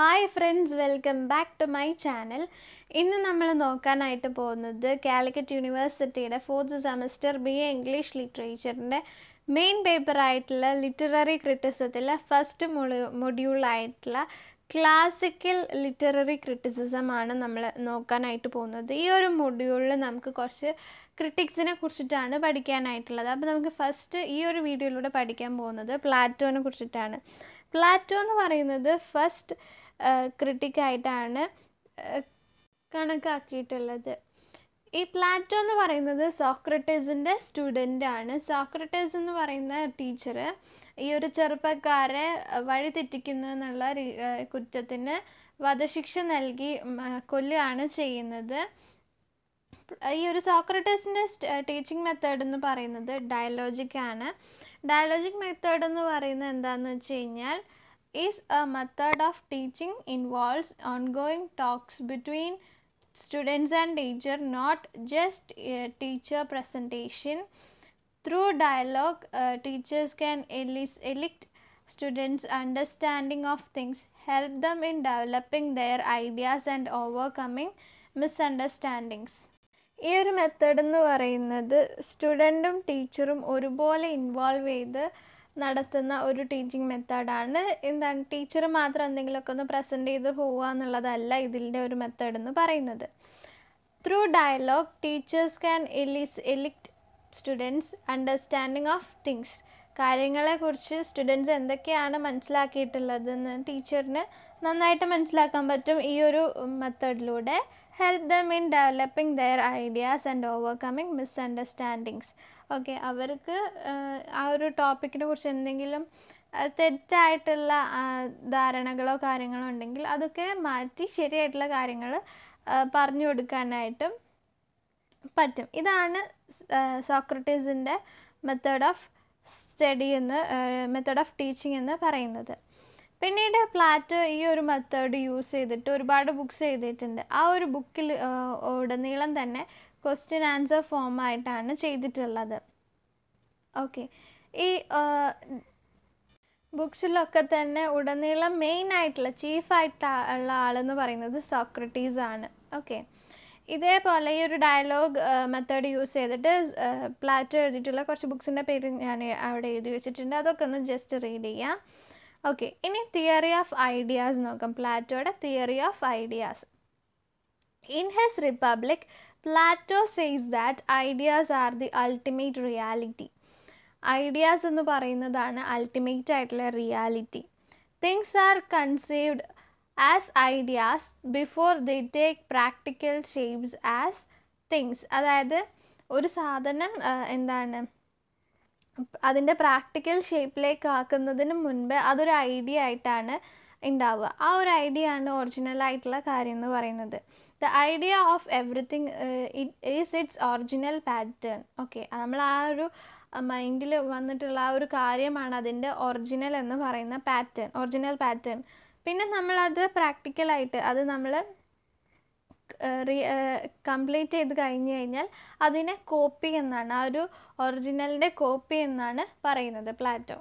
Hi friends welcome back to my channel ഇന്ന് നമ്മൾ നോക്കാനായിട്ട് പോകുന്നത് കാലിക്കറ്റ് യൂണിവേഴ്സിറ്റിയുടെ fourth semester B A English ലിറ്ററേച്ചറിൻ്റെ മെയിൻ പേപ്പറായിട്ടുള്ള ലിറ്റററി ക്രിറ്റിസത്തിലെ ഫസ്റ്റ് മൊഡ്യൂളായിട്ടുള്ള ക്ലാസിക്കൽ ലിറ്റററി ക്രിറ്റിസിസം ആണ് നമ്മൾ നോക്കാനായിട്ട് പോകുന്നത് ഈ ഒരു മൊഡ്യൂളിൽ നമുക്ക് കുറച്ച് ക്രിറ്റിക്സിനെ കുറിച്ചിട്ടാണ് പഠിക്കാനായിട്ടുള്ളത് അപ്പോൾ നമുക്ക് ഫസ്റ്റ് ഈ ഒരു വീഡിയോയിലൂടെ പഠിക്കാൻ പോകുന്നത് പ്ലാറ്റോനെ കുറിച്ചിട്ടാണ് പ്ലാറ്റോ എന്ന് പറയുന്നത് ഫസ്റ്റ് ക്രിട്ടിക്കായിട്ടാണ് കണക്കാക്കിയിട്ടുള്ളത് ഈ പ്ലാറ്റോ എന്ന് പറയുന്നത് സോക്രട്ടീസിൻ്റെ സ്റ്റുഡൻ്റാണ് സോക്രട്ടീസ് എന്ന് പറയുന്ന ടീച്ചർ ഈ ഒരു ചെറുപ്പക്കാരെ വഴിതെറ്റിക്കുന്നു എന്നുള്ള കുറ്റത്തിന് വധശിക്ഷ നൽകി കൊല്ലുകയാണ് ചെയ്യുന്നത് ഈ ഒരു സോക്രട്ടീസിൻ്റെ ടീച്ചിങ് മെത്തേഡ് എന്ന് പറയുന്നത് ഡയലോജിക്കാണ് ആണ് ഡയലോജിക് മെത്തേഡ് എന്ന് പറയുന്നത് എന്താണെന്ന് വെച്ച് കഴിഞ്ഞാൽ is a method of teaching involves ongoing talks between students and teacher not just a teacher presentation. Through dialogue uh, teachers can elicit students understanding of things help them in developing their ideas and overcoming misunderstandings ഈ ഒരു method എന്ന് പറയുന്നത് സ്റ്റുഡൻറ്റും ടീച്ചറും ഒരുപോലെ involve ചെയ്ത് നടത്തുന്ന ഒരു teaching മെത്തേഡാണ് എന്താണ് ടീച്ചർ മാത്രം എന്തെങ്കിലുമൊക്കെ ഒന്ന് പ്രസൻറ്റ് ചെയ്ത് പോവുക എന്നുള്ളതല്ല ഇതിൻ്റെ ഒരു മെത്തേഡ് എന്ന് പറയുന്നത് ത്രൂ ഡയലോഗ് ടീച്ചേഴ്സ് ക്യാൻ എലിസ് elicit students understanding of things കാര്യങ്ങളെക്കുറിച്ച് സ്റ്റുഡൻസ് എന്തൊക്കെയാണ് മനസ്സിലാക്കിയിട്ടുള്ളതെന്ന് ടീച്ചറിന് നന്നായിട്ട് മനസ്സിലാക്കാൻ പറ്റും ഈ ഒരു മെത്തേഡിലൂടെ help them in developing their ideas and overcoming misunderstandings okay അവർക്ക് ആ ഒരു ടോപ്പിക്കിനെ കുറിച്ച് എന്തെങ്കിലും തെറ്റായിട്ടുള്ള ധാരണകളോ കാര്യങ്ങളോ ഉണ്ടെങ്കിൽ അതൊക്കെ മാറ്റി ശരിയായിട്ടുള്ള കാര്യങ്ങൾ പറഞ്ഞു കൊടുക്കാനായിട്ടും പറ്റും ഇതാണ് സോക്രട്ടീസിൻ്റെ മെത്തേഡ് ഓഫ് സ്റ്റഡി എന്ന് മെത്തേഡ് ഓഫ് ടീച്ചിങ് എന്ന് പറയുന്നത് പിന്നീട് പ്ലാറ്റോ ഈ ഒരു മെത്തേഡ് യൂസ് ചെയ്തിട്ട് ഒരുപാട് ബുക്ക്സ് എഴുതിയിട്ടുണ്ട് ആ ഒരു ബുക്കിൽ ഉടനീളം തന്നെ ക്വസ്റ്റ്യൻ ആൻസർ ഫോമായിട്ടാണ് ചെയ്തിട്ടുള്ളത് ഓക്കെ ഈ ബുക്സിലൊക്കെ തന്നെ ഉടനീളം മെയിൻ ആയിട്ടുള്ള ചീഫായിട്ട് ഉള്ള ആളെന്ന് പറയുന്നത് സോക്രട്ടീസ് ആണ് ഓക്കെ ഇതേപോലെ ഈ ഒരു ഡയലോഗ് മെത്തേഡ് യൂസ് ചെയ്തിട്ട് പ്ലാറ്റ് എഴുതിയിട്ടുള്ള കുറച്ച് ബുക്സിൻ്റെ പേര് ഞാൻ അവിടെ എഴുതി വെച്ചിട്ടുണ്ട് അതൊക്കെ ഒന്ന് ജസ്റ്റ് റീഡ് ചെയ്യാം ഓക്കെ ഇനി തിയറി ഓഫ് ഐഡിയാസ് നോക്കാം പ്ലാറ്റോയുടെ theory of ideas in his Republic Plato says that ideas are the ultimate reality ideas എന്ന് പറയുന്നതാണ് അൾട്ടിമേറ്റ് ആയിട്ടുള്ള reality things are conceived as ideas before the take practical shapes as things അതായത് ഒരു സാധനം എന്താണ് അതിൻ്റെ പ്രാക്ടിക്കൽ ഷേപ്പിലേക്ക് ആക്കുന്നതിന് മുൻപ് അതൊരു ഐഡിയ ആയിട്ടാണ് ഉണ്ടാവുക ആ ഒരു ഐഡിയ ആണ് ഒറിജിനൽ ആയിട്ടുള്ള കാര്യം എന്ന് പറയുന്നത് the idea of everything it is it's original pattern okay നമ്മൾ ആ ഒരു മൈൻഡിൽ വന്നിട്ടുള്ള ആ ഒരു കാര്യമാണ് അതിൻ്റെ ഒറിജിനൽ എന്ന് പറയുന്ന പാറ്റേൺ ഒറിജിനൽ പാറ്റേൺ പിന്നെ നമ്മളത് പ്രാക്ടിക്കലായിട്ട് അത് നമ്മൾ കംപ്ലീറ്റ് ചെയ്ത് കഴിഞ്ഞു കഴിഞ്ഞാൽ അതിനെ കോപ്പി എന്നാണ് ആ ഒരു ഒറിജിനലിൻ്റെ കോപ്പി എന്നാണ് പറയുന്നത് പ്ലാറ്റോ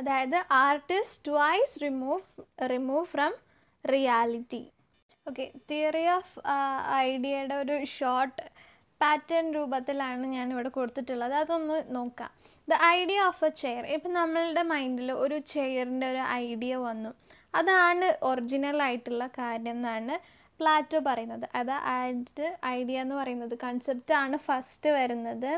അതായത് artist twice remove remove from reality okay theory of ഐഡിയയുടെ ഒരു ഷോർട്ട് പാറ്റേൺ രൂപത്തിലാണ് ഞാനിവിടെ കൊടുത്തിട്ടുള്ളത് അതൊന്ന് നോക്കാം the idea of a chair ഇപ്പം നമ്മളുടെ മൈൻഡിൽ ഒരു ചെയറിൻ്റെ ഒരു ഐഡിയ വന്നു അതാണ് ഒറിജിനൽ ആയിട്ടുള്ള കാര്യം എന്നാണ് പ്ലാറ്റോ പറയുന്നത് അതായത് ഐഡിയ എന്ന് പറയുന്നത് കൺസെപ്റ്റാണ് ഫസ്റ്റ് വരുന്നത്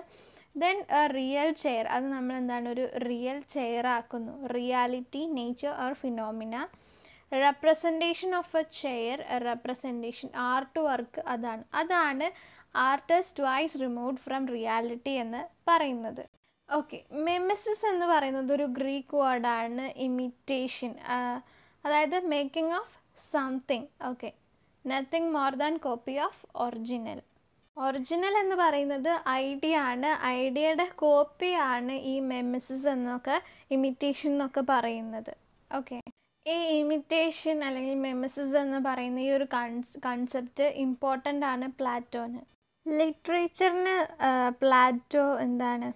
ദെൻ റിയൽ ചെയർ അത് നമ്മൾ എന്താണ് ഒരു റിയൽ ചെയർ ആക്കുന്നു reality nature or phenomena representation of a chair representation art work അതാണ് അതാണ് artist wise remove from reality എന്ന് പറയുന്നത് ഓക്കെ മെമസിസ് എന്ന് പറയുന്നത് ഒരു ഗ്രീക്ക് വേർഡാണ് ഇമിറ്റേഷൻ അതായത് making of something okay nothing more than copy of original original എന്ന് പറയുന്നത് ഐഡിയ ആണ് ഐഡിയയുടെ കോപ്പിയാണ് ഈ മെമിസസ് എന്നൊക്കെ ഇമിറ്റേഷൻ എന്നൊക്കെ പറയുന്നത് ഓക്കെ ഈ ഇമിറ്റേഷൻ അല്ലെങ്കിൽ മെമിസസ് എന്ന് പറയുന്ന ഈ ഒരു കൺസെപ്റ്റ് ഇമ്പോർട്ടൻ്റ് ആണ് പ്ലാറ്റോന് ലിറ്ററേച്ചറിന് പ്ലാറ്റോ എന്താണ്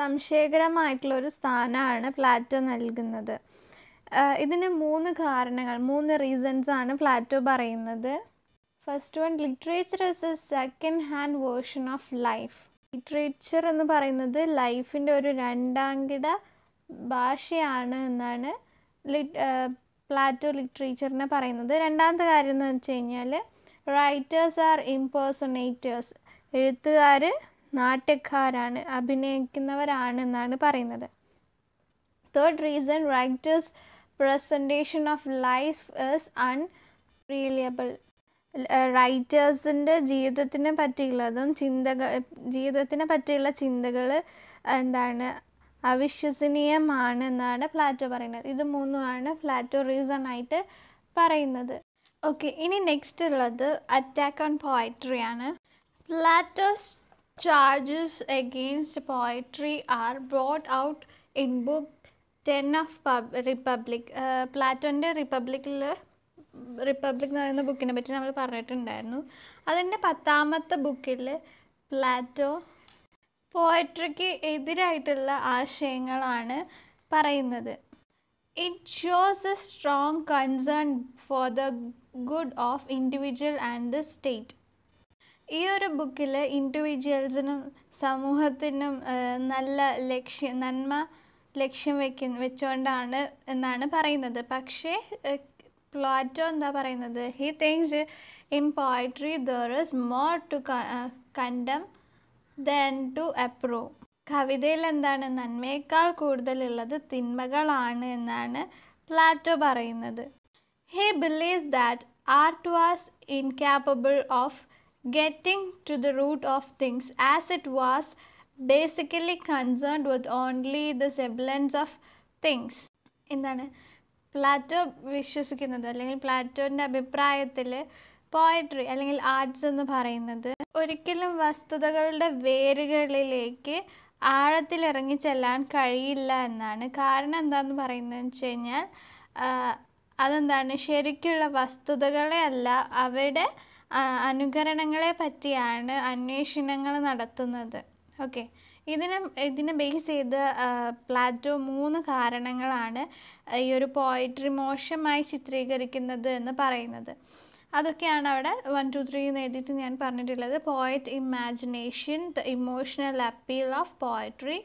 സംശയകരമായിട്ടുള്ളൊരു സ്ഥാനമാണ് പ്ലാറ്റോ നൽകുന്നത് ഇതിന് മൂന്ന് കാരണങ്ങൾ മൂന്ന് റീസൺസ് ആണ് പ്ലാറ്റോ പറയുന്നത് first one literature is a second hand version of life literature എന്ന് പറയുന്നത് ലൈഫിൻ്റെ ഒരു രണ്ടാംകിട ഭാഷയാണ് എന്നാണ് പ്ലാറ്റോ ലിറ്ററേച്ചറിനെ പറയുന്നത് രണ്ടാമത്തെ കാര്യം എന്ന് വെച്ച് കഴിഞ്ഞാൽ റൈറ്റേഴ്സ് ആർ ഇമ്പേഴ്സണേറ്റേഴ്സ് എഴുത്തുകാർ നാട്ടുകാരാണ് അഭിനയിക്കുന്നവരാണ് എന്നാണ് പറയുന്നത് third reason writers presentation of life is unreliable റൈറ്റേഴ്സിൻ്റെ ജീവിതത്തിനെ പറ്റിയുള്ളതും ചിന്തകൾ ജീവിതത്തിനെ പറ്റിയുള്ള ചിന്തകൾ എന്താണ് അവിശ്വസനീയമാണ് എന്നാണ് പ്ലാറ്റോ പറയുന്നത് ഇത് മൂന്നുമാണ് പ്ലാറ്റോ റീസൺ ആയിട്ട് പറയുന്നത് ഓക്കെ ഇനി നെക്സ്റ്റ് ഉള്ളത് അറ്റാക്ക് ഓൺ പോയട്രി ആണ് Plato's charges against poetry are brought out in book ten of Republic പ്ലാറ്റോൻ്റെ റിപ്പബ്ലിക്കിൽ റിപ്പബ്ലിക് എന്ന് പറയുന്ന ബുക്കിനെ പറ്റി നമ്മൾ പറഞ്ഞിട്ടുണ്ടായിരുന്നു അതിൻ്റെ പത്താമത്തെ ബുക്കിൽ പ്ലാറ്റോ പോയട്രിക്ക് എതിരായിട്ടുള്ള ആശയങ്ങളാണ് പറയുന്നത് it shows a strong concern for the good of individual and the state ഈ ഒരു ബുക്കിൽ ഇൻഡിവിജ്വൽസിനും സമൂഹത്തിനും നല്ല ലക്ഷ്യം നന്മ ലക്ഷ്യം വെക്ക വെച്ചുകൊണ്ടാണ് എന്നാണ് പറയുന്നത് പക്ഷേ പ്ലാറ്റോ എന്താ പറയുന്നത് he thinks in poetry there is more to condemn than to approve കവിതയിൽ എന്താണ് നന്മയേക്കാൾ കൂടുതലുള്ളത് തിന്മകളാണ് എന്നാണ് പ്ലാറ്റോ പറയുന്നത് he believes that art was incapable of getting to the root of things as it was basically concerned with only the semblance of things എന്താണ് Plato വിശ്വസിക്കുന്നത് അല്ലെങ്കിൽ പ്ലാറ്റോൻ്റെ അഭിപ്രായത്തിൽ പോയട്രി അല്ലെങ്കിൽ ആർട്സ് എന്ന് പറയുന്നത് ഒരിക്കലും വസ്തുതകളുടെ വേരുകളിലേക്ക് ആഴത്തിലിറങ്ങി ചെല്ലാൻ കഴിയില്ല എന്നാണ് കാരണം എന്താന്ന് പറയുന്നത് വെച്ച് കഴിഞ്ഞാൽ അതെന്താണ് ശരിക്കുള്ള വസ്തുതകളെ അല്ല അവരുടെ അനുകരണങ്ങളെ പറ്റിയാണ് അന്വേഷണങ്ങൾ നടത്തുന്നത് ഓക്കെ ഇതിനെ ഇതിനെ ബേസ് ചെയ്ത് പ്ലാറ്റോ മൂന്ന് കാരണങ്ങളാണ് ഈ ഒരു പോയട്രി മോശമായി ചിത്രീകരിക്കുന്നത് എന്ന് പറയുന്നത് അതൊക്കെയാണ് അവിടെ വൺ ടു ത്രീ എന്ന് എഴുതിയിട്ട് ഞാൻ പറഞ്ഞിട്ടുള്ളത് poet imagination the emotional appeal of poetry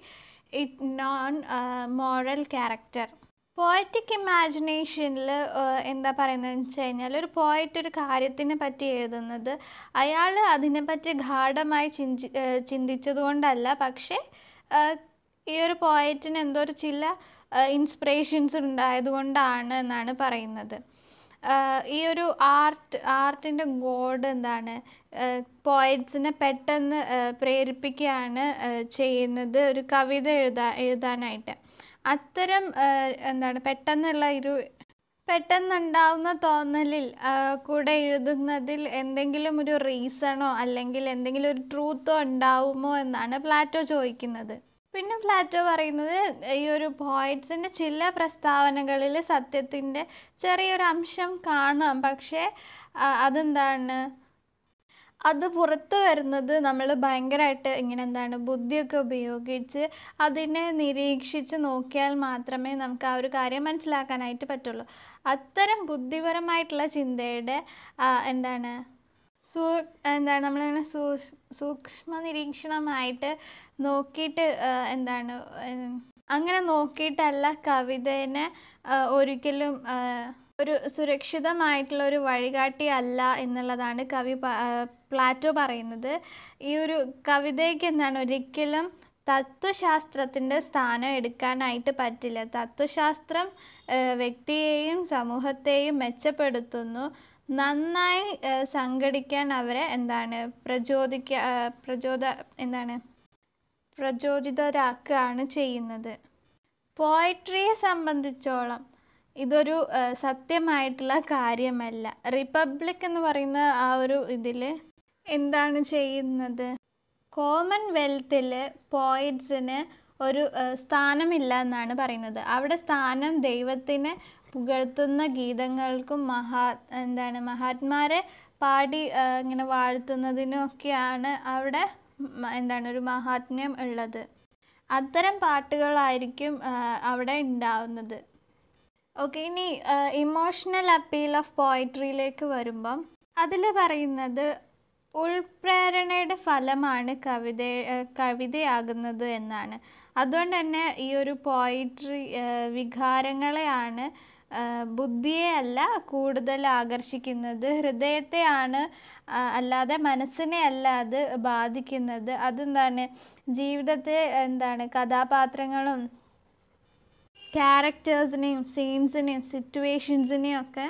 it non moral character poetic ഇമാജിനേഷനിൽ എന്താ പറയുന്നത് വെച്ച് കഴിഞ്ഞാൽ ഒരു പോയറ്റ് ഒരു കാര്യത്തിനെ പറ്റി എഴുതുന്നത് അയാൾ അതിനെപ്പറ്റി ഗാഠമായി ചിന്തി ചിന്തിച്ചതുകൊണ്ടല്ല പക്ഷേ ഈ ഒരു പോയറ്റിന് എന്തോ ഒരു ചില ഇൻസ്പിറേഷൻസ് ഉണ്ടായതുകൊണ്ടാണ് എന്നാണ് പറയുന്നത് ഈ ഒരു ആർട്ട് ആർട്ടിൻ്റെ ഗോഡ് എന്താണ് പോയറ്റ്സിനെ പെട്ടെന്ന് പ്രേരിപ്പിക്കുകയാണ് ചെയ്യുന്നത് ഒരു കവിത എഴുതാ എഴുതാനായിട്ട് അത്തരം എന്താണ് പെട്ടെന്നുള്ള ഒരു പെട്ടെന്നുണ്ടാവുന്ന തോന്നലിൽ കൂടെ എഴുതുന്നതിൽ എന്തെങ്കിലും ഒരു റീസണോ അല്ലെങ്കിൽ എന്തെങ്കിലും ഒരു ട്രൂത്തോ ഉണ്ടാവുമോ എന്നാണ് പ്ലാറ്റോ ചോദിക്കുന്നത് പിന്നെ പ്ലാറ്റോ പറയുന്നത് ഈ ഒരു പോയിറ്റ്സിൻ്റെ ചില പ്രസ്താവനകളിൽ സത്യത്തിൻ്റെ ചെറിയൊരു അംശം കാണാം പക്ഷേ അതെന്താണ് അത് പുറത്ത് വരുന്നത് നമ്മൾ ഭയങ്കരമായിട്ട് ഇങ്ങനെ എന്താണ് ബുദ്ധിയൊക്കെ ഉപയോഗിച്ച് അതിനെ നിരീക്ഷിച്ച് നോക്കിയാൽ മാത്രമേ നമുക്ക് ആ ഒരു കാര്യം മനസ്സിലാക്കാനായിട്ട് പറ്റുള്ളൂ അത്തരം ബുദ്ധിപരമായിട്ടുള്ള ചിന്തയുടെ എന്താണ് സൂ എന്താണ് നമ്മളിങ്ങനെ സൂക്ഷ്മ നിരീക്ഷണമായിട്ട് നോക്കിയിട്ട് എന്താണ് അങ്ങനെ നോക്കിയിട്ടല്ല കവിതേനെ ഒരിക്കലും ഒരു സുരക്ഷിതമായിട്ടുള്ള ഒരു വഴികാട്ടി അല്ല എന്നുള്ളതാണ് കവി പ്ലാറ്റോ പറയുന്നത് ഈ ഒരു കവിതയ്ക്ക് എന്താണ് ഒരിക്കലും തത്വശാസ്ത്രത്തിൻ്റെ സ്ഥാനം എടുക്കാനായിട്ട് പറ്റില്ല തത്വശാസ്ത്രം വ്യക്തിയെയും സമൂഹത്തെയും മെച്ചപ്പെടുത്തുന്നു നന്നായി സംഘടിക്കാൻ അവരെ എന്താണ് പ്രചോദിക്ക പ്രചോദ എന്താണ് പ്രചോദിതരാക്കുകയാണ് ചെയ്യുന്നത് പോയട്രിയെ സംബന്ധിച്ചോളം ഇതൊരു സത്യമായിട്ടുള്ള കാര്യമല്ല റിപ്പബ്ലിക് എന്ന് പറയുന്ന ആ ഒരു ഇതിൽ എന്താണ് ചെയ്യുന്നത് കോമൺവെൽത്തിൽ പോയിറ്റ്സിന് ഒരു സ്ഥാനമില്ല എന്നാണ് പറയുന്നത് അവിടെ സ്ഥാനം ദൈവത്തിന് പുകഴ്ത്തുന്ന ഗീതങ്ങൾക്കും മഹാ എന്താണ് മഹാത്മാരെ പാടി ഇങ്ങനെ വാഴ്ത്തുന്നതിനൊക്കെയാണ് അവിടെ എന്താണ് ഒരു മഹാത്മ്യം ഉള്ളത് അത്തരം പാട്ടുകളായിരിക്കും അവിടെ ഉണ്ടാവുന്നത് ഓക്കെ ഇനി ഇമോഷണൽ അപ്പീൽ ഓഫ് പോയിട്രിയിലേക്ക് വരുമ്പം അതിൽ പറയുന്നത് ഉൾപ്രേരണയുടെ ഫലമാണ് കവിത കവിതയാകുന്നത് എന്നാണ് അതുകൊണ്ട് തന്നെ ഈ ഒരു പോയിട്രി വികാരങ്ങളെയാണ് ബുദ്ധിയെ അല്ല കൂടുതൽ ആകർഷിക്കുന്നത് ഹൃദയത്തെയാണ് അല്ലാതെ മനസ്സിനെ അല്ല അത് ബാധിക്കുന്നത് അതെന്താണ് ജീവിതത്തെ എന്താണ് കഥാപാത്രങ്ങളും ക്യാരക്ടേഴ്സിനെയും സീൻസിനെയും സിറ്റുവേഷൻസിനെയും ഒക്കെ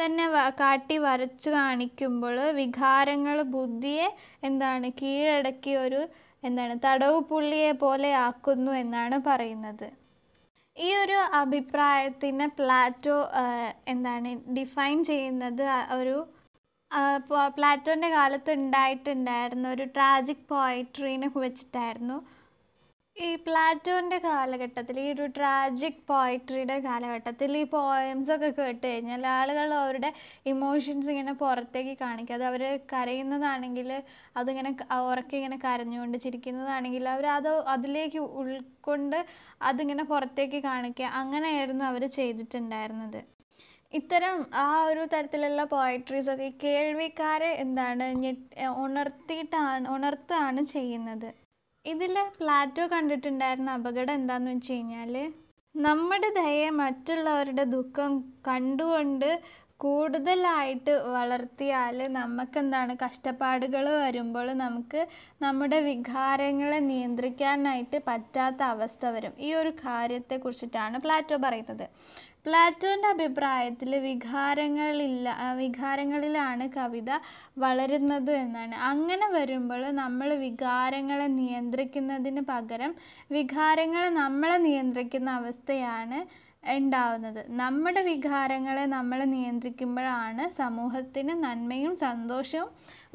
തന്നെ കാട്ടി വരച്ചു കാണിക്കുമ്പോൾ വികാരങ്ങൾ ബുദ്ധിയെ എന്താണ് കീഴടക്കി ഒരു എന്താണ് തടവു പുള്ളിയെ പോലെ ആക്കുന്നു എന്നാണ് പറയുന്നത് ഈ ഒരു അഭിപ്രായത്തിന് പ്ലാറ്റോ എന്താണ് ഡിഫൈൻ ചെയ്യുന്നത് ഒരു പ്ലാറ്റോൻ്റെ കാലത്ത് ഉണ്ടായിട്ടുണ്ടായിരുന്ന ഒരു ട്രാജിക് പോയട്രീനെ വെച്ചിട്ടായിരുന്നു ഈ പ്ലാറ്റോന്റെ കാലഘട്ടത്തിൽ ഈ ഒരു ട്രാജിക് പോയട്രിയുടെ കാലഘട്ടത്തിൽ ഈ പോയംസ് ഒക്കെ കേട്ട് കഴിഞ്ഞാൽ ആളുകൾ അവരുടെ ഇമോഷൻസ് ഇങ്ങനെ പുറത്തേക്ക് കാണിക്കും അത് അവർ കരയുന്നതാണെങ്കിൽ അതിങ്ങനെ ഉറക്കെ ഇങ്ങനെ കരഞ്ഞുകൊണ്ട് ചിരിക്കുന്നതാണെങ്കിൽ അവർ അത് അതിലേക്ക് ഉൾക്കൊണ്ട് അതിങ്ങനെ പുറത്തേക്ക് കാണിക്കുക അങ്ങനെയായിരുന്നു അവർ ചെയ്തിട്ടുണ്ടായിരുന്നത് ഇത്തരം ആ ഒരു തരത്തിലുള്ള പോയട്രീസ് ഒക്കെ കേൾവിക്കാരെ എന്താണ് ഉണർത്തിയിട്ടാണ് ഉണർത്താണ് ചെയ്യുന്നത് ഇതിൽ പ്ലാറ്റോ കണ്ടിട്ടുണ്ടായിരുന്ന അപകടം എന്താണെന്ന് വെച്ച് കഴിഞ്ഞാൽ നമ്മുടെ ദയെ മറ്റുള്ളവരുടെ ദുഃഖം കണ്ടുകൊണ്ട് കൂടുതലായിട്ട് വളർത്തിയാൽ നമുക്കെന്താണ് കഷ്ടപ്പാടുകൾ വരുമ്പോൾ നമുക്ക് നമ്മുടെ വികാരങ്ങളെ നിയന്ത്രിക്കാനായിട്ട് പറ്റാത്ത അവസ്ഥ വരും ഈ ഒരു കാര്യത്തെക്കുറിച്ചിട്ടാണ് പ്ലാറ്റോ പറയുന്നത് പ്ലാറ്റോൻ്റെ അഭിപ്രായത്തിൽ വികാരങ്ങളില്ല വികാരങ്ങളിലാണ് കവിത വളരുന്നത് എന്നാണ് അങ്ങനെ വരുമ്പോൾ നമ്മൾ വികാരങ്ങളെ നിയന്ത്രിക്കുന്നതിന് പകരം വികാരങ്ങൾ നമ്മളെ നിയന്ത്രിക്കുന്ന അവസ്ഥയാണ് ഉണ്ടാവുന്നത് നമ്മുടെ വികാരങ്ങളെ നമ്മൾ നിയന്ത്രിക്കുമ്പോഴാണ് സമൂഹത്തിന് നന്മയും സന്തോഷവും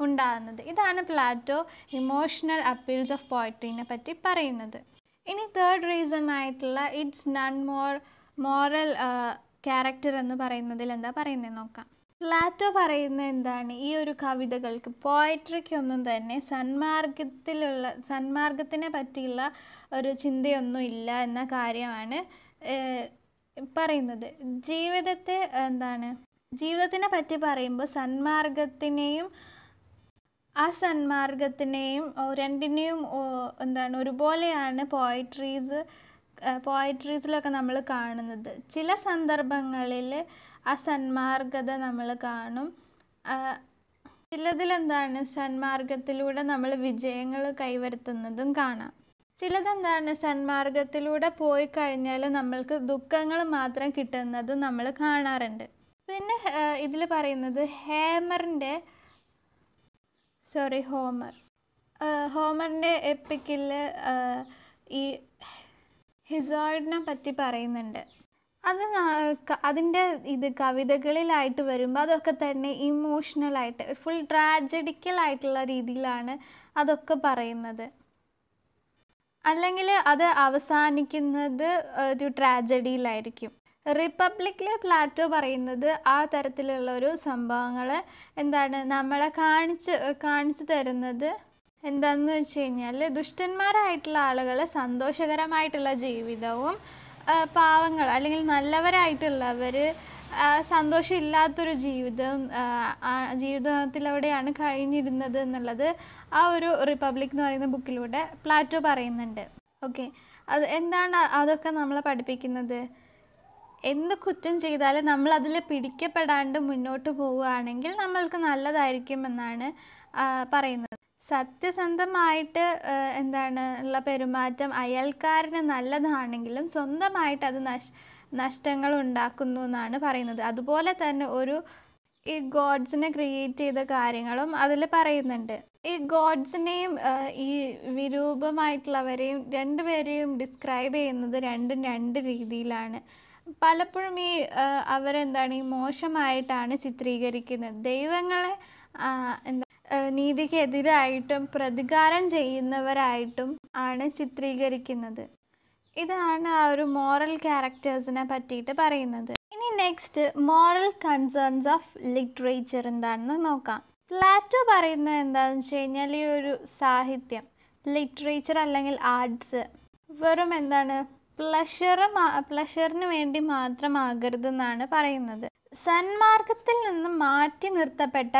ഉണ്ടാകുന്നത് ഇതാണ് പ്ലാറ്റോ ഇമോഷണൽ അപ്പീൽസ് ഓഫ് പോയട്രീനെ പറ്റി പറയുന്നത് ഇനി തേർഡ് റീസൺ ആയിട്ടുള്ള it's non more moral character എന്ന് പറയുന്നതിൽ എന്താ പറയുന്നത് നോക്കാം പ്ലാറ്റോ പറയുന്ന എന്താണ് ഈ ഒരു കവിതകൾക്ക് പോയട്രിക്കൊന്നും തന്നെ സന്മാർഗത്തിലുള്ള സന്മാർഗത്തിനെ പറ്റിയുള്ള ഒരു ചിന്തയൊന്നും ഇല്ല എന്ന കാര്യമാണ് പറയുന്നത് ജീവിതത്തെ എന്താണ് ജീവിതത്തിനെ പറ്റി പറയുമ്പോൾ സന്മാർഗത്തിനെയും ആ സന്മാർഗത്തിനെയും രണ്ടിനെയും എന്താണ് ഒരുപോലെയാണ് പോയട്രീസ് പോയട്രീസിലൊക്കെ നമ്മൾ കാണുന്നത് ചില സന്ദർഭങ്ങളിൽ ആ സന്മാർഗത നമ്മൾ കാണും ചിലതിലെന്താണ് സന്മാർഗത്തിലൂടെ നമ്മൾ വിജയങ്ങൾ കൈവരുത്തുന്നതും കാണാം ചിലതെന്താണ് സന്മാർഗത്തിലൂടെ പോയി കഴിഞ്ഞാൽ നമ്മൾക്ക് ദുഃഖങ്ങൾ മാത്രം കിട്ടുന്നതും നമ്മൾ കാണാറുണ്ട് പിന്നെ ഇതിൽ പറയുന്നത് ഹേമറിൻ്റെ സോറി ഹോമർ ഹോമറിൻ്റെ എപ്പിക്കിൽ ഈ ഹിസോയിഡിനെ പറ്റി പറയുന്നുണ്ട് അത് അതിൻ്റെ ഇത് കവിതകളിലായിട്ട് വരുമ്പോൾ അതൊക്കെ തന്നെ ഇമോഷണലായിട്ട് ഫുൾ ട്രാജഡിക്കലായിട്ടുള്ള രീതിയിലാണ് അതൊക്കെ പറയുന്നത് അല്ലെങ്കിൽ അത് അവസാനിക്കുന്നത് ഒരു ട്രാജഡിയിലായിരിക്കും റിപ്പബ്ലിക്കിലെ പ്ലാറ്റോ പറയുന്നത് ആ തരത്തിലുള്ള ഒരു സംഭവങ്ങൾ എന്താണ് നമ്മളെ കാണിച്ച് കാണിച്ചു തരുന്നത് എന്താണെന്ന് വെച്ച് കഴിഞ്ഞാൽ ദുഷ്ടന്മാരായിട്ടുള്ള ആളുകൾ സന്തോഷകരമായിട്ടുള്ള ജീവിതവും പാവങ്ങൾ അല്ലെങ്കിൽ നല്ലവരായിട്ടുള്ളവർ സന്തോഷമില്ലാത്തൊരു ജീവിതം ജീവിതത്തിലൂടെയാണ് കഴിഞ്ഞിരുന്നത് എന്നുള്ളത് ആ ഒരു റിപ്പബ്ലിക് എന്ന് പറയുന്ന ബുക്കിലൂടെ പ്ലാറ്റോ പറയുന്നുണ്ട് ഓക്കെ അത് എന്താണ് അതൊക്കെ നമ്മളെ പഠിപ്പിക്കുന്നത് എന്ത് കുറ്റം ചെയ്താലും നമ്മൾ അതിൽ പിടിക്കപ്പെടാണ്ട് മുന്നോട്ട് പോവുകയാണെങ്കിൽ നമ്മൾക്ക് നല്ലതായിരിക്കും എന്നാണ് പറയുന്നത് സത്യസന്ധമായിട്ട് എന്താണ് ഉള്ള പെരുമാറ്റം അയൽക്കാരന് നല്ലതാണെങ്കിലും സ്വന്തമായിട്ട് അത് നഷ് നഷ്ടങ്ങൾ ഉണ്ടാക്കുന്നു എന്നാണ് പറയുന്നത് അതുപോലെ തന്നെ ഒരു ഈ ഗോഡ്സിനെ ക്രിയേറ്റ് ചെയ്ത കാര്യങ്ങളും അതിൽ പറയുന്നുണ്ട് ഈ ഗോഡ്സിനെയും ഈ വിരൂപമായിട്ടുള്ളവരെയും രണ്ടുപേരെയും ഡിസ്ക്രൈബ് ചെയ്യുന്നത് രണ്ടും രണ്ട് രീതിയിലാണ് പലപ്പോഴും ഈ അവരെന്താണ് ഈ മോശമായിട്ടാണ് ചിത്രീകരിക്കുന്നത് ദൈവങ്ങളെ എന്താ നീതിക്കെതിരായിട്ടും പ്രതികാരം ചെയ്യുന്നവരായിട്ടും ആണ് ചിത്രീകരിക്കുന്നത് ഇതാണ് ആ ഒരു മോറൽ ക്യാരക്ടേഴ്സിനെ പറ്റിയിട്ട് പറയുന്നത് ഇനി next moral concerns of literature എന്താണെന്ന് നോക്കാം പ്ലാറ്റോ പറയുന്നത് എന്താണെന്ന് വെച്ച് കഴിഞ്ഞാൽ ഈ ഒരു സാഹിത്യം ലിറ്ററേച്ചർ അല്ലെങ്കിൽ ആർട്സ് വെറും എന്താണ് പ്ലഷറ് പ്ലഷറിന് വേണ്ടി മാത്രമാകരുതെന്നാണ് പറയുന്നത് സന്മാർഗത്തിൽ നിന്ന് മാറ്റി നിർത്തപ്പെട്ട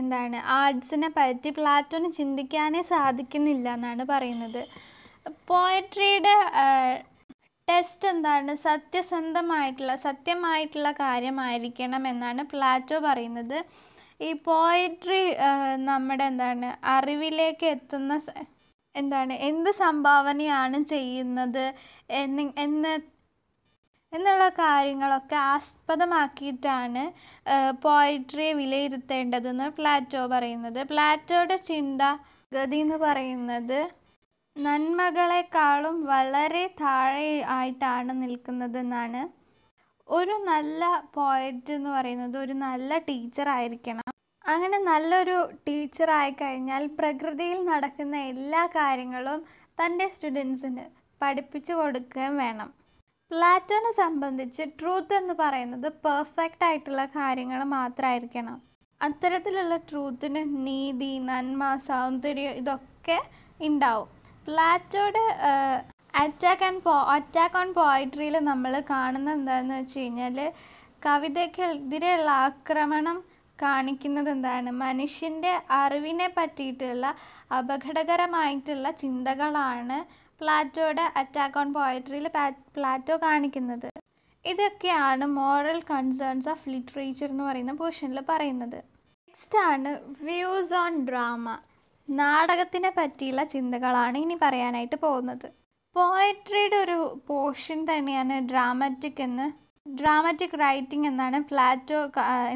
എന്താണ് ആർട്സിനെ പറ്റി പ്ലാറ്റോന് ചിന്തിക്കാനേ സാധിക്കുന്നില്ല എന്നാണ് പറയുന്നത് പോയട്രിയുടെ ടെസ്റ്റ് എന്താണ് സത്യസന്ധമായിട്ടുള്ള സത്യമായിട്ടുള്ള കാര്യമായിരിക്കണം എന്നാണ് പ്ലാറ്റോ പറയുന്നത് ഈ പോയട്രി നമ്മുടെ എന്താണ് അറിവിലേക്ക് എത്തുന്ന എന്താണ് എന്ത് സംഭാവനയാണ് ചെയ്യുന്നത് എന്ന് എന്നുള്ള കാര്യങ്ങളൊക്കെ ആസ്പദമാക്കിയിട്ടാണ് പോയിട്രിയെ വിലയിരുത്തേണ്ടതെന്ന് പ്ലാറ്റോ പറയുന്നത് പ്ലാറ്റോയുടെ ചിന്താഗതി എന്ന് പറയുന്നത് നന്മകളെക്കാളും വളരെ താഴെ ആയിട്ടാണ് നിൽക്കുന്നതെന്നാണ് ഒരു നല്ല പോയറ്റ് എന്ന് പറയുന്നത് ഒരു നല്ല ടീച്ചർ ആയിരിക്കണം അങ്ങനെ നല്ലൊരു ടീച്ചർ ആയിക്കഴിഞ്ഞാൽ പ്രകൃതിയിൽ നടക്കുന്ന എല്ലാ കാര്യങ്ങളും തൻ്റെ സ്റ്റുഡൻസിന് പഠിപ്പിച്ചു കൊടുക്കുകയും വേണം പ്ലാറ്റോനെ സംബന്ധിച്ച് ട്രൂത്ത് എന്ന് പറയുന്നത് പെർഫെക്റ്റ് ആയിട്ടുള്ള കാര്യങ്ങൾ മാത്രമായിരിക്കണം അത്തരത്തിലുള്ള ട്രൂത്തിന് നീതി നന്മ സൗന്ദര്യം ഇതൊക്കെ ഉണ്ടാവും പ്ലാറ്റോയുടെ അറ്റാക്ക് ആൻഡ് പോ അറ്റാക്ക് ഓൺ പോയട്രിയിൽ നമ്മൾ കാണുന്ന എന്താണെന്ന് വെച്ച് കഴിഞ്ഞാൽ കവിതയ്ക്കെതിരെയുള്ള ആക്രമണം കാണിക്കുന്നത് എന്താണ് മനുഷ്യൻ്റെ അറിവിനെ പറ്റിയിട്ടുള്ള അപകടകരമായിട്ടുള്ള ചിന്തകളാണ് പ്ലാറ്റോയുടെ അറ്റാക്ക് ഓൺ പോയട്രിയിൽ പ്ലാറ്റോ കാണിക്കുന്നത് ഇതൊക്കെയാണ് മോറൽ കൺസേൺസ് ഓഫ് ലിറ്ററേച്ചർ എന്ന് പറയുന്ന പോർഷനിൽ പറയുന്നത് നെക്സ്റ്റ് ആണ് വ്യൂസ് ഓൺ ഡ്രാമ നാടകത്തിനെ പറ്റിയുള്ള ചിന്തകളാണ് ഇനി പറയാനായിട്ട് പോകുന്നത് പോയട്രിയുടെ ഒരു പോർഷൻ തന്നെയാണ് ഡ്രാമാറ്റിക് എന്ന് ഡ്രാമാറ്റിക് റൈറ്റിംഗ് എന്നാണ് പ്ലാറ്റോ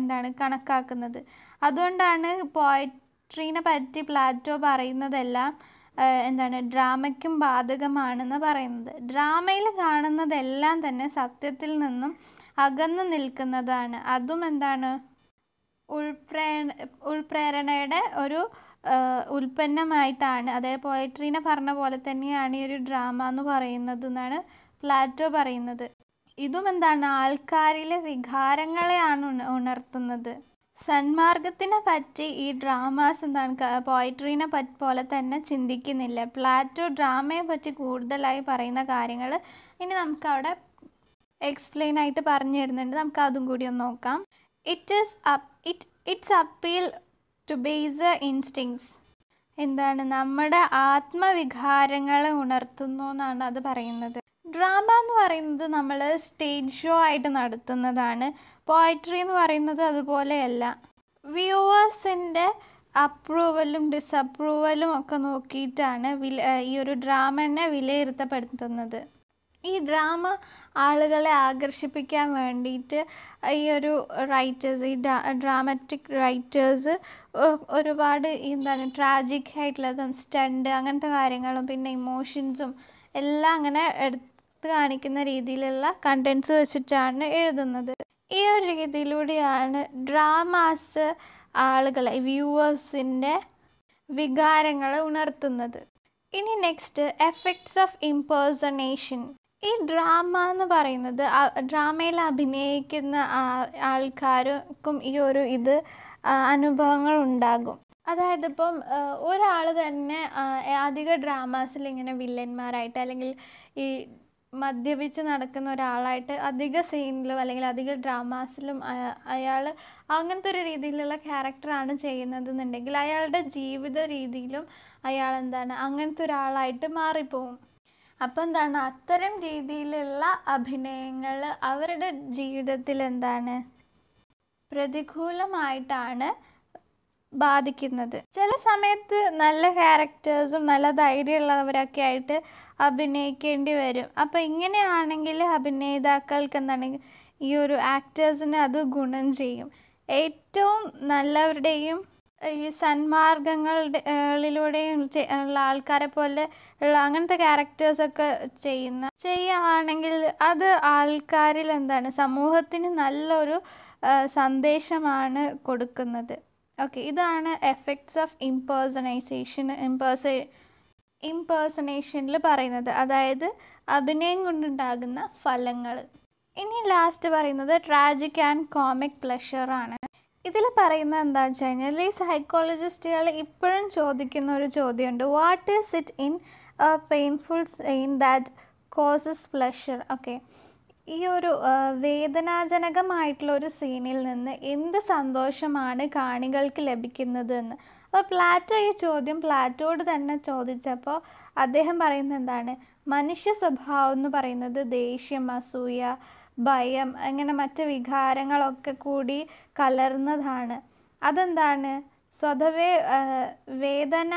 എന്താണ് കണക്കാക്കുന്നത് അതുകൊണ്ടാണ് പോയട്രീനെ പറ്റി പ്ലാറ്റോ പറയുന്നതെല്ലാം എന്താണ് ഡ്രാമയ്ക്കും ബാധകമാണെന്ന് പറയുന്നത് ഡ്രാമയിൽ കാണുന്നതെല്ലാം തന്നെ സത്യത്തിൽ നിന്നും അകന്നു നിൽക്കുന്നതാണ് അതും എന്താണ് ഉൾപ്രേ ഉൾപ്രേരണയുടെ ഒരു ഉൽപ്പന്നമായിട്ടാണ് അതായത് പോയട്രീനെ പറഞ്ഞ പോലെ തന്നെയാണ് ഈ ഒരു ഡ്രാമ എന്ന് പറയുന്നത് എന്നാണ് പ്ലാറ്റോ പറയുന്നത് ഇതും എന്താണ് ആൾക്കാരിലെ വികാരങ്ങളെയാണ് ഉണർത്തുന്നത് സന്മാർഗത്തിനെ പറ്റി ഈ ഡ്രാമാസ് എന്താണ് പോയിട്രീനെ പറ്റി പോലെ തന്നെ ചിന്തിക്കുന്നില്ല പ്ലാറ്റോ ഡ്രാമയെ പറ്റി കൂടുതലായി പറയുന്ന കാര്യങ്ങൾ ഇനി നമുക്കവിടെ എക്സ്പ്ലെയിൻ ആയിട്ട് പറഞ്ഞു തരുന്നുണ്ട് നമുക്ക് അതും കൂടി ഒന്ന് നോക്കാം it is up it it's appeal to base instincts എന്താണ് നമ്മുടെ ആത്മവികാരങ്ങളെ ഉണർത്തുന്നു എന്നാണ് അത് പറയുന്നത് ഡ്രാമ എന്ന് പറയുന്നത് നമ്മൾ സ്റ്റേജ് ഷോ ആയിട്ട് നടത്തുന്നതാണ് പോയട്രി എന്ന് പറയുന്നത് അതുപോലെയല്ല വ്യൂവേഴ്സിൻ്റെ അപ്രൂവലും ഡിസപ്രൂവലും ഒക്കെ നോക്കിയിട്ടാണ് വില ഈ ഒരു ഡ്രാമനെ വിലയിരുത്തപ്പെടുത്തുന്നത് ഈ ഡ്രാമ ആളുകളെ ആകർഷിപ്പിക്കാൻ വേണ്ടിയിട്ട് ഈ ഒരു റൈറ്റേഴ്സ് ഈ ഡ്രാമാറ്റിക് റൈറ്റേഴ്സ് ഒരുപാട് എന്താണ് ട്രാജിക് ആയിട്ടുള്ളതും സ്റ്റണ്ട് അങ്ങനത്തെ കാര്യങ്ങളും പിന്നെ ഇമോഷൻസും എല്ലാം അങ്ങനെ എടുത്ത് കാണിക്കുന്ന രീതിയിലുള്ള കണ്ടൻസ് വെച്ചിട്ടാണ് എഴുതുന്നത് ഈ ഒരു രീതിയിലൂടെയാണ് ഡ്രാമാസ് ആളുകളെ വ്യൂവേഴ്സിൻ്റെ വികാരങ്ങളെ ഉണർത്തുന്നത് ഇനി നെക്സ്റ്റ് എഫക്ട്സ് ഓഫ് ഇമ്പേഴ്സണേഷൻ ഈ ഡ്രാമ എന്ന് പറയുന്നത് ഡ്രാമയിൽ അഭിനയിക്കുന്ന ആൾക്കാർക്കും ഈ ഒരു ഇത് അനുഭവങ്ങൾ ഉണ്ടാകും അതായത് ഇപ്പം ഒരാൾ തന്നെ അധിക ഡ്രാമാസിൽ ഇങ്ങനെ വില്ലന്മാരായിട്ട് അല്ലെങ്കിൽ ഈ മദ്യപിച്ച് നടക്കുന്ന ഒരാളായിട്ട് അധിക സീനിലും അല്ലെങ്കിൽ അധിക ഡ്രാമാസിലും അയാൾ അങ്ങനത്തെ ഒരു രീതിയിലുള്ള ക്യാരക്ടറാണ് ചെയ്യുന്നത് എന്നുണ്ടെങ്കിൽ അയാളുടെ ജീവിത രീതിയിലും അയാൾ എന്താണ് അങ്ങനത്തെ ഒരാളായിട്ട് മാറിപ്പോവും അപ്പോൾ എന്താണ് അത്തരം രീതിയിലുള്ള അഭിനയങ്ങൾ അവരുടെ ജീവിതത്തിൽ എന്താണ് പ്രതികൂലമായിട്ടാണ് ബാധിക്കുന്നത് ചില സമയത്ത് നല്ല ക്യാരക്ടേഴ്സും നല്ല ധൈര്യമുള്ളവരൊക്കെ ആയിട്ട് അഭിനയിക്കേണ്ടി വരും അപ്പോൾ ഇങ്ങനെയാണെങ്കിൽ അഭിനേതാക്കൾക്ക് എന്താണ് ഈ ഒരു ആക്ടേഴ്സിന് അത് ഗുണം ചെയ്യും ഏറ്റവും നല്ലവരുടെയും ഈ സന്മാർഗങ്ങളിലൂടെയും ഉള്ള ആൾക്കാരെ പോലെ ഉള്ള അങ്ങനത്തെ ക്യാരക്ടേഴ്സൊക്കെ ചെയ്യുന്ന ചെയ്യുകയാണെങ്കിൽ അത് ആൾക്കാരിൽ എന്താണ് സമൂഹത്തിന് നല്ലൊരു സന്ദേശമാണ് കൊടുക്കുന്നത് ഓക്കെ ഇതാണ് എഫക്ട്സ് ഓഫ് ഇമ്പേഴ്സണൈസേഷൻ ഇംപേഴ്സ ഇമ്പേഴ്സണേഷനിൽ പറയുന്നത് അതായത് അഭിനയം കൊണ്ടുണ്ടാകുന്ന ഫലങ്ങൾ ഇനി ലാസ്റ്റ് പറയുന്നത് ട്രാജിക് ആൻഡ് കോമിക് പ്ലഷറാണ് ഇതിൽ പറയുന്നത് എന്താണെന്ന് വെച്ച് കഴിഞ്ഞാൽ ഈ സൈക്കോളജിസ്റ്റുകൾ ഇപ്പോഴും ചോദിക്കുന്ന ഒരു ചോദ്യമുണ്ട് what is it in a painful scene that causes pleasure okay ഈ ഒരു വേദനാജനകമായിട്ടുള്ള ഒരു സീനിൽ നിന്ന് എന്ത് സന്തോഷമാണ് കാണികൾക്ക് എന്ന് അപ്പോൾ പ്ലാറ്റോ ഈ ചോദ്യം പ്ലാറ്റോട് തന്നെ ചോദിച്ചപ്പോൾ അദ്ദേഹം പറയുന്നത് എന്താണ് മനുഷ്യ സ്വഭാവം എന്ന് പറയുന്നത് ദേഷ്യം അസൂയ ഭയം അങ്ങനെ മറ്റ് വികാരങ്ങളൊക്കെ കൂടി കലർന്നതാണ് അതെന്താണ് സ്വതവേ വേദന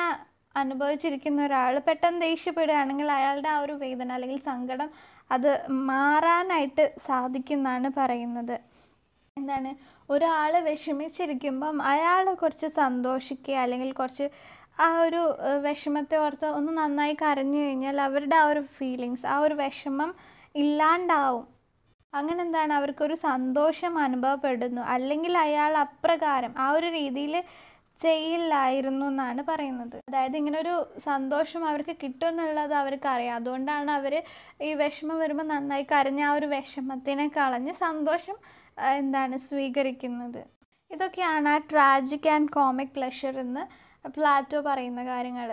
അനുഭവിച്ചിരിക്കുന്ന ഒരാൾ പെട്ടെന്ന് ദേഷ്യപ്പെടുകയാണെങ്കിൽ അയാളുടെ ആ ഒരു വേദന അല്ലെങ്കിൽ സങ്കടം അത് മാറാനായിട്ട് സാധിക്കുമെന്നാണ് പറയുന്നത് എന്താണ് ഒരാൾ വിഷമിച്ചിരിക്കുമ്പം അയാൾ കുറച്ച് സന്തോഷിക്കുക അല്ലെങ്കിൽ കുറച്ച് ആ ഒരു വിഷമത്തെ ഓർത്ത് ഒന്ന് നന്നായി കരഞ്ഞു കഴിഞ്ഞാൽ അവരുടെ ആ ഒരു ഫീലിങ്സ് ആ ഒരു വിഷമം ഇല്ലാണ്ടാവും അങ്ങനെ എന്താണ് അവർക്കൊരു സന്തോഷം അനുഭവപ്പെടുന്നു അല്ലെങ്കിൽ അയാൾ അപ്രകാരം ആ ഒരു രീതിയിൽ ചെയ്യില്ലായിരുന്നു എന്നാണ് പറയുന്നത് അതായത് ഇങ്ങനെ ഒരു സന്തോഷം അവർക്ക് എന്നുള്ളത് അവർക്ക് അറിയാം അതുകൊണ്ടാണ് അവർ ഈ വിഷമം വരുമ്പോൾ നന്നായി കരഞ്ഞ ആ ഒരു വിഷമത്തിനെ കളഞ്ഞ് സന്തോഷം എന്താണ് സ്വീകരിക്കുന്നത് ഇതൊക്കെയാണ് ആ ട്രാജിക് ആൻഡ് കോമിക് പ്ലഷർ എന്ന് പ്ലാറ്റോ പറയുന്ന കാര്യങ്ങൾ